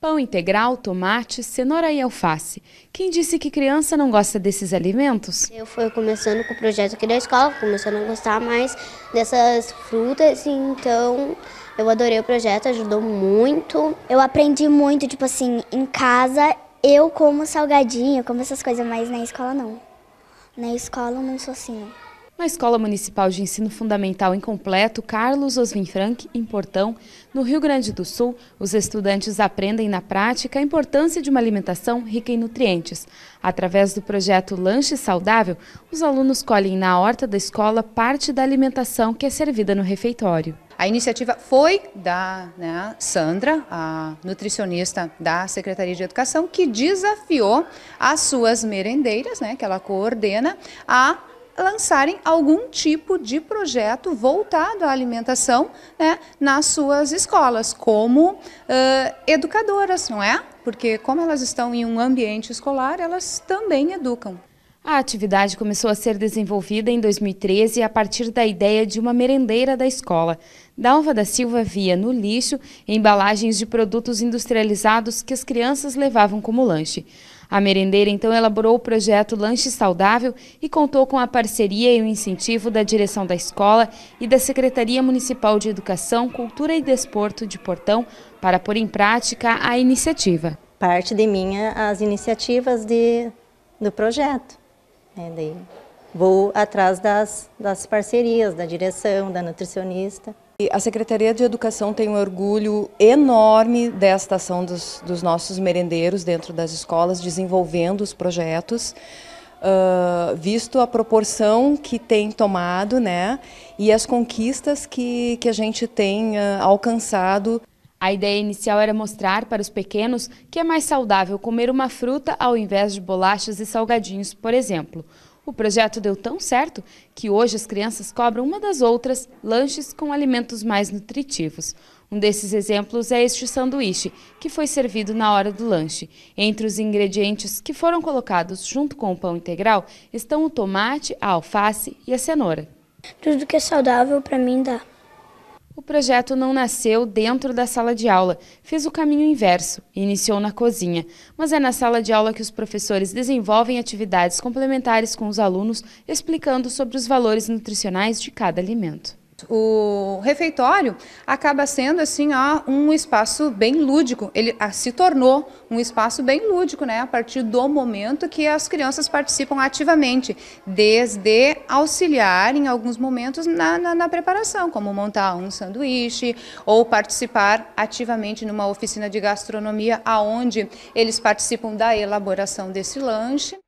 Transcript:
Pão integral, tomate, cenoura e alface. Quem disse que criança não gosta desses alimentos? Eu fui começando com o projeto aqui da escola, começando a gostar mais dessas frutas, então eu adorei o projeto, ajudou muito. Eu aprendi muito, tipo assim, em casa eu como salgadinho, como essas coisas, mas na escola não. Na escola eu não sou assim. Na Escola Municipal de Ensino Fundamental Incompleto Carlos Osvin Frank, em Portão, no Rio Grande do Sul, os estudantes aprendem na prática a importância de uma alimentação rica em nutrientes. Através do projeto Lanche Saudável, os alunos colhem na horta da escola parte da alimentação que é servida no refeitório. A iniciativa foi da né, Sandra, a nutricionista da Secretaria de Educação, que desafiou as suas merendeiras, né, que ela coordena, a lançarem algum tipo de projeto voltado à alimentação né, nas suas escolas, como uh, educadoras, não é? Porque como elas estão em um ambiente escolar, elas também educam. A atividade começou a ser desenvolvida em 2013 a partir da ideia de uma merendeira da escola. Dalva da Silva via no lixo embalagens de produtos industrializados que as crianças levavam como lanche. A merendeira então elaborou o projeto Lanche Saudável e contou com a parceria e o incentivo da direção da escola e da Secretaria Municipal de Educação, Cultura e Desporto de Portão para pôr em prática a iniciativa. Parte de mim é as iniciativas de, do projeto. Né? Daí vou atrás das, das parcerias, da direção, da nutricionista. A Secretaria de Educação tem um orgulho enorme desta ação dos, dos nossos merendeiros dentro das escolas, desenvolvendo os projetos, uh, visto a proporção que tem tomado né, e as conquistas que, que a gente tem uh, alcançado. A ideia inicial era mostrar para os pequenos que é mais saudável comer uma fruta ao invés de bolachas e salgadinhos, por exemplo. O projeto deu tão certo que hoje as crianças cobram uma das outras lanches com alimentos mais nutritivos. Um desses exemplos é este sanduíche, que foi servido na hora do lanche. Entre os ingredientes que foram colocados junto com o pão integral estão o tomate, a alface e a cenoura. Tudo que é saudável para mim dá o projeto não nasceu dentro da sala de aula, fez o caminho inverso, iniciou na cozinha. Mas é na sala de aula que os professores desenvolvem atividades complementares com os alunos, explicando sobre os valores nutricionais de cada alimento o refeitório acaba sendo assim ó, um espaço bem lúdico. Ele a, ah, se tornou um espaço bem lúdico, né? A partir do momento que as crianças participam ativamente, desde auxiliar em alguns momentos na, na, na preparação, como montar um sanduíche ou participar ativamente numa oficina de gastronomia, aonde eles participam da elaboração desse lanche.